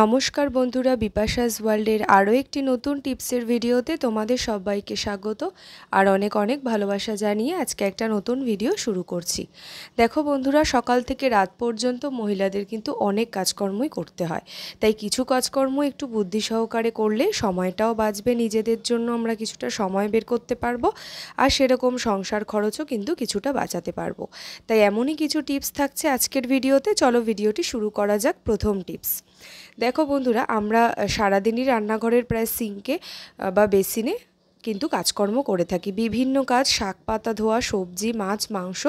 নমস্কার বন্ধুরা বিপাশাস ওয়ার্ল্ডের আরও একটি নতুন টিপসের ভিডিওতে তোমাদের সবাইকে স্বাগত আর অনেক অনেক ভালোবাসা জানিয়ে আজকে একটা নতুন ভিডিও শুরু করছি দেখো বন্ধুরা সকাল থেকে রাত পর্যন্ত মহিলাদের কিন্তু অনেক কাজকর্মই করতে হয় তাই কিছু কাজকর্ম একটু বুদ্ধি সহকারে করলে সময়টাও বাঁচবে নিজেদের জন্য আমরা কিছুটা সময় বের করতে পারবো আর সেরকম সংসার খরচও কিন্তু কিছুটা বাঁচাতে পারবো তাই এমনই কিছু টিপস থাকছে আজকের ভিডিওতে চলো ভিডিওটি শুরু করা যাক প্রথম টিপস দেখো বন্ধুরা আমরা সারাদিনই রান্নাঘরের প্রায় সিঙ্কে বা বেসিনে কিন্তু কাজকর্ম করে থাকি বিভিন্ন কাজ শাক পাতা ধোয়া সবজি মাছ মাংস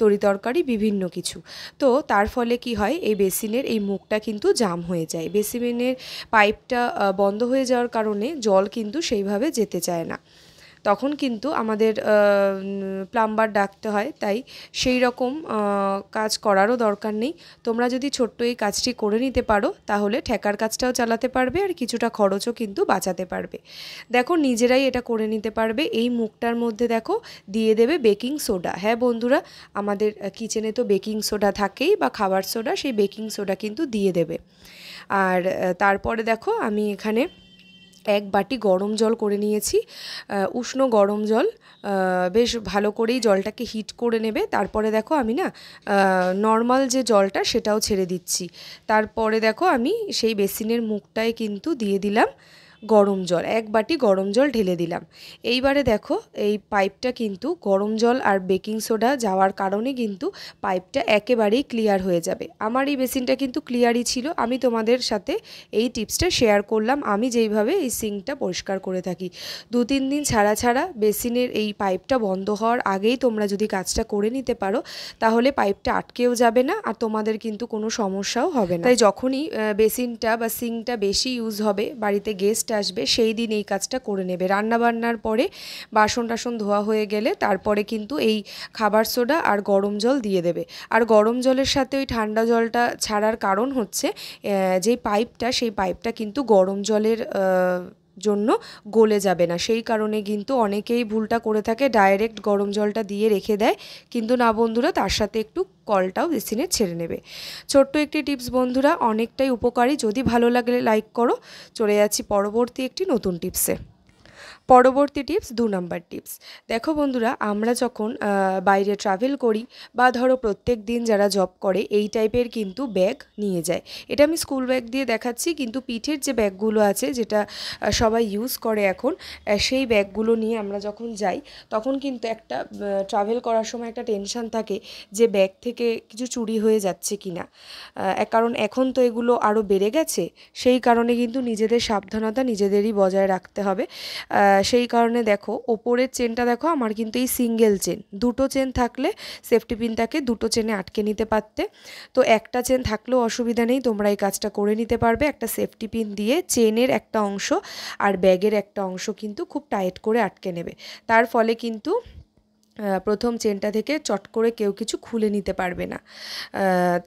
তরিতরকারি বিভিন্ন কিছু তো তার ফলে কি হয় এই বেসিনের এই মুখটা কিন্তু জাম হয়ে যায় বেসিনের পাইপটা বন্ধ হয়ে যাওয়ার কারণে জল কিন্তু সেইভাবে যেতে চায় না তখন কিন্তু আমাদের প্লাম্বার ডাকতে হয় তাই সেই রকম কাজ করারও দরকার নেই তোমরা যদি ছোট্ট এই কাজটি করে নিতে পারো তাহলে ঠেকার কাজটাও চালাতে পারবে আর কিছুটা খরচও কিন্তু বাঁচাতে পারবে দেখো নিজেরাই এটা করে নিতে পারবে এই মুখটার মধ্যে দেখো দিয়ে দেবে বেকিং সোডা হ্যাঁ বন্ধুরা আমাদের কিচেনে তো বেকিং সোডা থাকেই বা খাবার সোডা সেই বেকিং সোডা কিন্তু দিয়ে দেবে আর তারপরে দেখো আমি এখানে এক বাটি গরম জল করে নিয়েছি উষ্ণ গরম জল বেশ ভালো করেই জলটাকে হিট করে নেবে তারপরে দেখো আমি না নর্মাল যে জলটা সেটাও ছেড়ে দিচ্ছি তারপরে দেখো আমি সেই বেসিনের মুখটায় কিন্তু দিয়ে দিলাম গরম জল এক বাটি গরম জল ঢেলে দিলাম এইবারে দেখো এই পাইপটা কিন্তু গরম জল আর বেকিং সোডা যাওয়ার কারণে কিন্তু পাইপটা একেবারেই ক্লিয়ার হয়ে যাবে আমার এই বেসিনটা কিন্তু ক্লিয়ারই ছিল আমি তোমাদের সাথে এই টিপসটা শেয়ার করলাম আমি যেইভাবে এই সিঙ্কটা পরিষ্কার করে থাকি দু তিন দিন ছাড়া ছাড়া বেসিনের এই পাইপটা বন্ধ হওয়ার আগেই তোমরা যদি কাজটা করে নিতে পারো তাহলে পাইপটা আটকেও যাবে না আর তোমাদের কিন্তু কোনো সমস্যাও হবে না তাই যখনই বেসিনটা বা সিঙ্কটা বেশি ইউজ হবে বাড়িতে গেস্ট আসবে সেই দিন এই কাজটা করে নেবে রান্নাবান্নার পরে বাসন টাসন ধোয়া হয়ে গেলে তারপরে কিন্তু এই খাবার সোডা আর গরম জল দিয়ে দেবে আর গরম জলের সাথে ওই ঠান্ডা জলটা ছাড়ার কারণ হচ্ছে যে পাইপটা সেই পাইপটা কিন্তু গরম জলের জন্য গলে যাবে না সেই কারণে কিন্তু অনেকেই ভুলটা করে থাকে ডাইরেক্ট গরম জলটা দিয়ে রেখে দেয় কিন্তু না বন্ধুরা তার সাথে একটু কলটাও বেসিনে ছেড়ে নেবে ছোট্ট একটি টিপস বন্ধুরা অনেকটাই উপকারী যদি ভালো লাগলে লাইক করো চলে যাচ্ছি পরবর্তী একটি নতুন টিপসে পরবর্তী টিপস দু নাম্বার টিপস দেখো বন্ধুরা আমরা যখন বাইরে ট্রাভেল করি বা ধরো প্রত্যেক দিন যারা জব করে এই টাইপের কিন্তু ব্যাগ নিয়ে যায় এটা আমি স্কুল ব্যাগ দিয়ে দেখাচ্ছি কিন্তু পিঠের যে ব্যাগগুলো আছে যেটা সবাই ইউজ করে এখন সেই ব্যাগগুলো নিয়ে আমরা যখন যাই তখন কিন্তু একটা ট্রাভেল করার সময় একটা টেনশান থাকে যে ব্যাগ থেকে কিছু চুরি হয়ে যাচ্ছে কি না কারণ এখন তো এগুলো আরও বেড়ে গেছে সেই কারণে কিন্তু নিজেদের সাবধানতা নিজেদেরই বজায় রাখতে হবে সেই কারণে দেখো ওপরের চেনটা দেখো আমার কিন্তু এই সিঙ্গেল চেন দুটো চেন থাকলে সেফটি পিনটাকে দুটো চেনে আটকে নিতে পারতে তো একটা চেন থাকলেও অসুবিধা নেই তোমরা এই কাজটা করে নিতে পারবে একটা সেফটি পিন দিয়ে চেনের একটা অংশ আর ব্যাগের একটা অংশ কিন্তু খুব টাইট করে আটকে নেবে তার ফলে কিন্তু প্রথম চেনটা থেকে চট করে কেউ কিছু খুলে নিতে পারবে না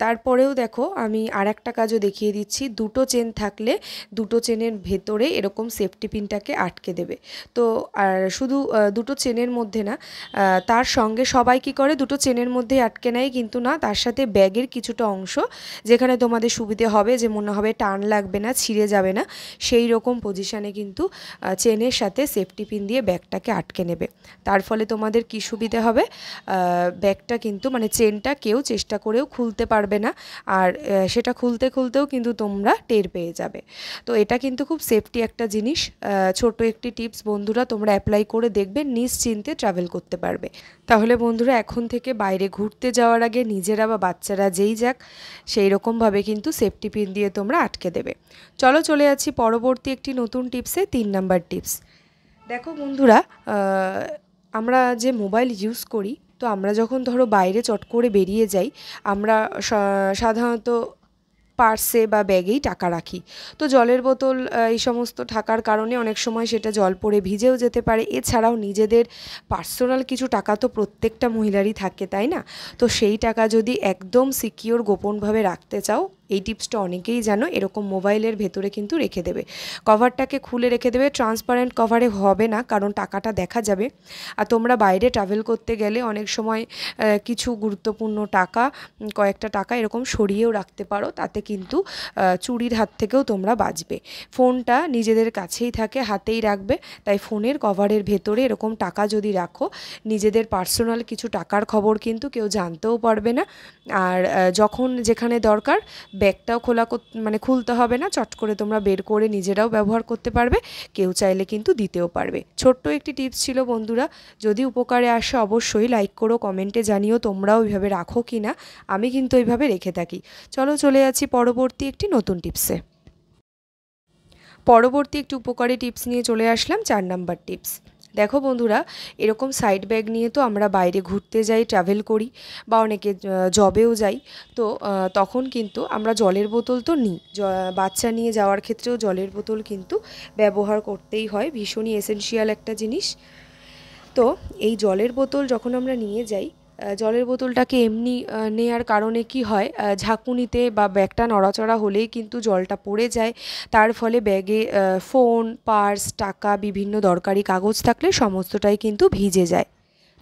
তারপরেও দেখো আমি আর একটা কাজও দেখিয়ে দিচ্ছি দুটো চেন থাকলে দুটো চেনের ভেতরে এরকম সেফটি পিনটাকে আটকে দেবে তো আর শুধু দুটো চেনের মধ্যে না তার সঙ্গে সবাই কি করে দুটো চেনের মধ্যে আটকে নেয় কিন্তু না তার সাথে ব্যাগের কিছুটা অংশ যেখানে তোমাদের সুবিধে হবে যে মনে হবে টান লাগবে না ছিঁড়ে যাবে না সেই রকম পজিশানে কিন্তু চেনের সাথে সেফটি পিন দিয়ে ব্যাগটাকে আটকে নেবে তার ফলে তোমাদের কী সুবিধা দিতে হবে ব্যাগটা কিন্তু মানে চেনটা কেউ চেষ্টা করেও খুলতে পারবে না আর সেটা খুলতে খুলতেও কিন্তু তোমরা টের পেয়ে যাবে তো এটা কিন্তু খুব সেফটি একটা জিনিস ছোট একটি টিপস বন্ধুরা তোমরা অ্যাপ্লাই করে দেখবে নিশ্চিন্তে ট্রাভেল করতে পারবে তাহলে বন্ধুরা এখন থেকে বাইরে ঘুরতে যাওয়ার আগে নিজেরা বা বাচ্চারা যেই যাক সেই রকমভাবে কিন্তু সেফটি পিন দিয়ে তোমরা আটকে দেবে চলো চলে আছি পরবর্তী একটি নতুন টিপসে তিন নাম্বার টিপস দেখো বন্ধুরা আমরা যে মোবাইল ইউজ করি তো আমরা যখন ধরো বাইরে চট করে বেরিয়ে যাই আমরা সাধারণত পার্সে বা ব্যাগেই টাকা রাখি তো জলের বোতল এই সমস্ত থাকার কারণে অনেক সময় সেটা জল পড়ে ভিজেও যেতে পারে এছাড়াও নিজেদের পার্সোনাল কিছু টাকা তো প্রত্যেকটা মহিলারই থাকে তাই না তো সেই টাকা যদি একদম সিকিওর গোপনভাবে রাখতে চাও এই টিপসটা অনেকেই জানো এরকম মোবাইলের ভেতরে কিন্তু রেখে দেবে কভারটাকে খুলে রেখে দেবে ট্রান্সপারেন্ট কভারে হবে না কারণ টাকাটা দেখা যাবে আর তোমরা বাইরে ট্রাভেল করতে গেলে অনেক সময় কিছু গুরুত্বপূর্ণ টাকা কয়েকটা টাকা এরকম সরিয়েও রাখতে পারো তাতে কিন্তু চুরির হাত থেকেও তোমরা বাঁচবে ফোনটা নিজেদের কাছেই থাকে হাতেই রাখবে তাই ফোনের কভারের ভেতরে এরকম টাকা যদি রাখো নিজেদের পার্সোনাল কিছু টাকার খবর কিন্তু কেউ জানতেও পারবে না আর যখন যেখানে দরকার ব্যাগটাও খোলা মানে খুলতে হবে না চট করে তোমরা বের করে নিজেরাও ব্যবহার করতে পারবে কেউ চাইলে কিন্তু দিতেও পারবে ছোট্ট একটি টিপস ছিল বন্ধুরা যদি উপকারে আসে অবশ্যই লাইক করো কমেন্টে জানিও তোমরাও এইভাবে রাখো কি না আমি কিন্তু এইভাবে রেখে থাকি চলো চলে যাচ্ছি পরবর্তী একটি নতুন টিপসে পরবর্তী একটি উপকারী টিপস নিয়ে চলে আসলাম চার নাম্বার টিপস দেখো বন্ধুরা এরকম সাইড ব্যাগ নিয়ে তো আমরা বাইরে ঘুরতে যাই ট্রাভেল করি বা অনেকে জবেও যাই তো তখন কিন্তু আমরা জলের বোতল তো নিই বাচ্চা নিয়ে যাওয়ার ক্ষেত্রেও জলের বোতল কিন্তু ব্যবহার করতেই হয় ভীষণই এসেন্সিয়াল একটা জিনিস তো এই জলের বোতল যখন আমরা নিয়ে যাই জলের বোতলটাকে এমনি নেয়ার কারণে কি হয় ঝাঁকুনিতে বা ব্যাগটা নড়াচড়া হলেই কিন্তু জলটা পড়ে যায় তার ফলে ব্যাগে ফোন পার্স টাকা বিভিন্ন দরকারি কাগজ থাকলে সমস্তটাই কিন্তু ভিজে যায়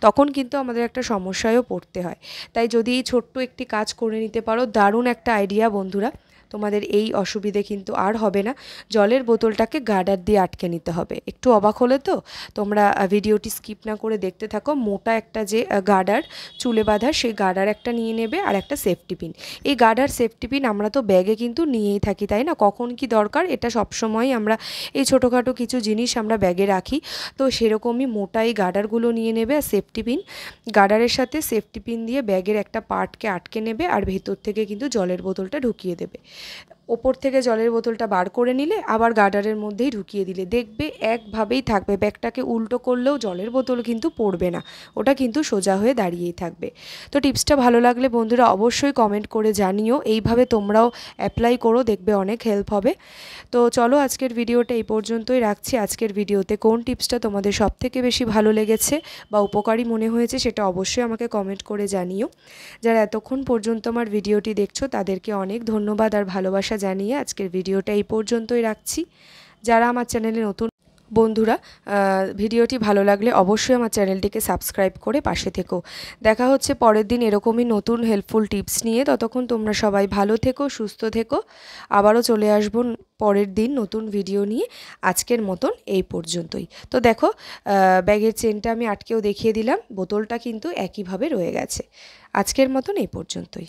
তখন কিন্তু আমাদের একটা সমস্যায়ও পড়তে হয় তাই যদি এই ছোট্ট একটি কাজ করে নিতে পারো দারুণ একটা আইডিয়া বন্ধুরা তোমাদের এই অসুবিধে কিন্তু আর হবে না জলের বোতলটাকে গার্ডার দিয়ে আটকে নিতে হবে একটু অবাক হলে তো তোমরা ভিডিওটি স্কিপ না করে দেখতে থাকো মোটা একটা যে গার্ডার চুলে বাঁধা সেই গার্ডার একটা নিয়ে নেবে আর একটা সেফটি পিন এই গার্ডার সেফটি পিন আমরা তো ব্যাগে কিন্তু নিয়েই থাকি তাই না কখন কি দরকার এটা সবসময় আমরা এই ছোটোখাটো কিছু জিনিস আমরা ব্যাগে রাখি তো সেরকমই মোটা এই গার্ডারগুলো নিয়ে নেবে আর সেফটি পিন গার্ডারের সাথে সেফটি পিন দিয়ে ব্যাগের একটা পার্টকে আটকে নেবে আর ভেতর থেকে কিন্তু জলের বোতলটা ঢুকিয়ে দেবে ওপর থেকে জলের বোতলটা বার করে নিলে আবার গার্ডারের মধ্যেই ঢুকিয়ে দিলে দেখবে একভাবেই থাকবে ব্যাগটাকে উল্টো করলেও জলের বোতল কিন্তু পড়বে না ওটা কিন্তু সোজা হয়ে দাঁড়িয়েই থাকবে তো টিপসটা ভালো লাগলে বন্ধুরা অবশ্যই কমেন্ট করে জানিও এইভাবে তোমরাও অ্যাপ্লাই করো দেখবে অনেক হেল্প হবে তো চলো আজকের ভিডিওটা এই পর্যন্তই রাখছি আজকের ভিডিওতে কোন টিপসটা তোমাদের সবথেকে বেশি ভালো লেগেছে বা উপকারী মনে হয়েছে সেটা অবশ্যই আমাকে কমেন্ট করে জানিও যারা এতক্ষণ পর্যন্ত আমার ভিডিওটি দেখছো তাদেরকে অনেক ধন্যবাদ আর আর ভালোবাসা জানিয়ে আজকের ভিডিওটা এই পর্যন্তই রাখছি যারা আমার চ্যানেলে নতুন বন্ধুরা ভিডিওটি ভালো লাগলে অবশ্যই আমার চ্যানেলটিকে সাবস্ক্রাইব করে পাশে থেকো দেখা হচ্ছে পরের দিন এরকমই নতুন হেল্পফুল টিপস নিয়ে ততক্ষণ তোমরা সবাই ভালো থেকো সুস্থ থেকো আবারও চলে আসবো পরের দিন নতুন ভিডিও নিয়ে আজকের মতন এই পর্যন্তই তো দেখো ব্যাগের চেনটা আমি আটকেও দেখিয়ে দিলাম বোতলটা কিন্তু একইভাবে রয়ে গেছে আজকের মতন এই পর্যন্তই